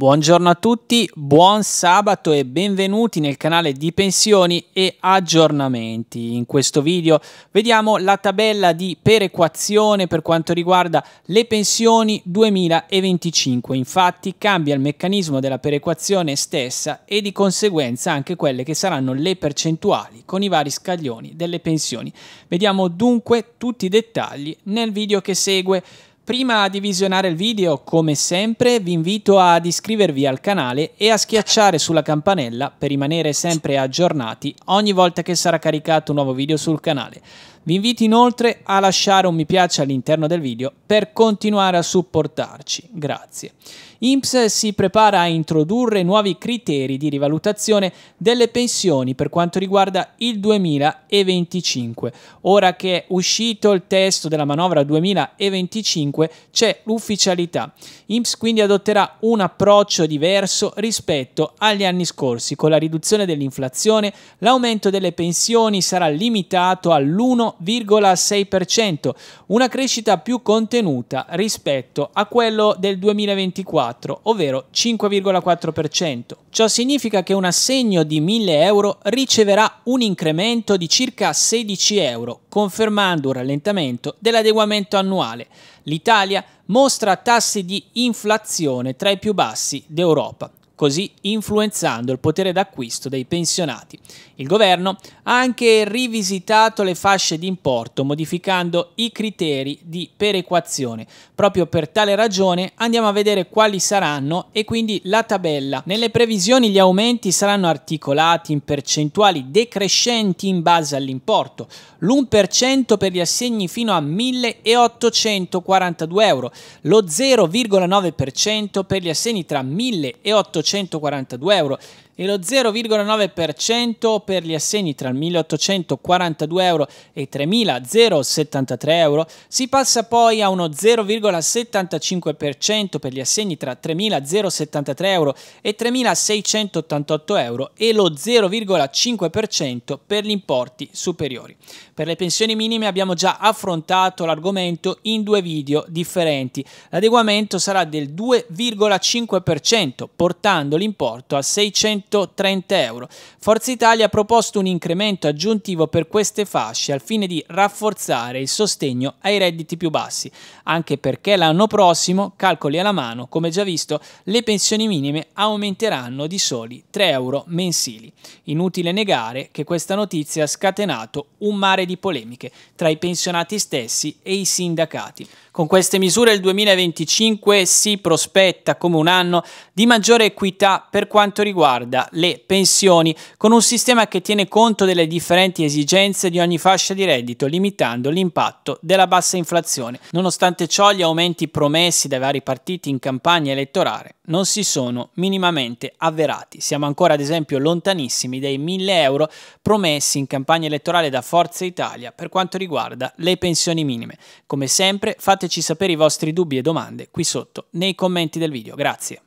Buongiorno a tutti, buon sabato e benvenuti nel canale di pensioni e aggiornamenti. In questo video vediamo la tabella di perequazione per quanto riguarda le pensioni 2025. Infatti cambia il meccanismo della perequazione stessa e di conseguenza anche quelle che saranno le percentuali con i vari scaglioni delle pensioni. Vediamo dunque tutti i dettagli nel video che segue. Prima di visionare il video, come sempre, vi invito ad iscrivervi al canale e a schiacciare sulla campanella per rimanere sempre aggiornati ogni volta che sarà caricato un nuovo video sul canale. Vi invito inoltre a lasciare un mi piace all'interno del video per continuare a supportarci. Grazie. INPS si prepara a introdurre nuovi criteri di rivalutazione delle pensioni per quanto riguarda il 2025. Ora che è uscito il testo della manovra 2025 c'è l'ufficialità. INPS quindi adotterà un approccio diverso rispetto agli anni scorsi con la riduzione dell'inflazione, l'aumento delle pensioni sarà limitato all'1 1,6%, una crescita più contenuta rispetto a quello del 2024, ovvero 5,4%. Ciò significa che un assegno di 1000 euro riceverà un incremento di circa 16 euro, confermando un rallentamento dell'adeguamento annuale. L'Italia mostra tassi di inflazione tra i più bassi d'Europa così influenzando il potere d'acquisto dei pensionati. Il governo ha anche rivisitato le fasce di importo modificando i criteri di perequazione. Proprio per tale ragione andiamo a vedere quali saranno e quindi la tabella. Nelle previsioni gli aumenti saranno articolati in percentuali decrescenti in base all'importo. L'1% per gli assegni fino a 1.842 euro, lo 0,9% per gli assegni tra 1.842 e 1842 euro e lo 0,9% per gli assegni tra 1842 euro e 3073 euro. Si passa poi a uno 0,75% per gli assegni tra 3073 euro e 3688 euro e lo 0,5% per gli importi superiori. Per le pensioni minime abbiamo già affrontato l'argomento in due video differenti. L'adeguamento sarà del 2,5%, portando portando l'importo a 630 euro. Forza Italia ha proposto un incremento aggiuntivo per queste fasce al fine di rafforzare il sostegno ai redditi più bassi, anche perché l'anno prossimo, calcoli alla mano, come già visto, le pensioni minime aumenteranno di soli 3 euro mensili. Inutile negare che questa notizia ha scatenato un mare di polemiche tra i pensionati stessi e i sindacati. Con queste misure il 2025 si prospetta come un anno di maggiore equilibrio continuità per quanto riguarda le pensioni, con un sistema che tiene conto delle differenti esigenze di ogni fascia di reddito, limitando l'impatto della bassa inflazione. Nonostante ciò, gli aumenti promessi dai vari partiti in campagna elettorale non si sono minimamente avverati. Siamo ancora, ad esempio, lontanissimi dai 1000 euro promessi in campagna elettorale da Forza Italia per quanto riguarda le pensioni minime. Come sempre, fateci sapere i vostri dubbi e domande qui sotto nei commenti del video. Grazie.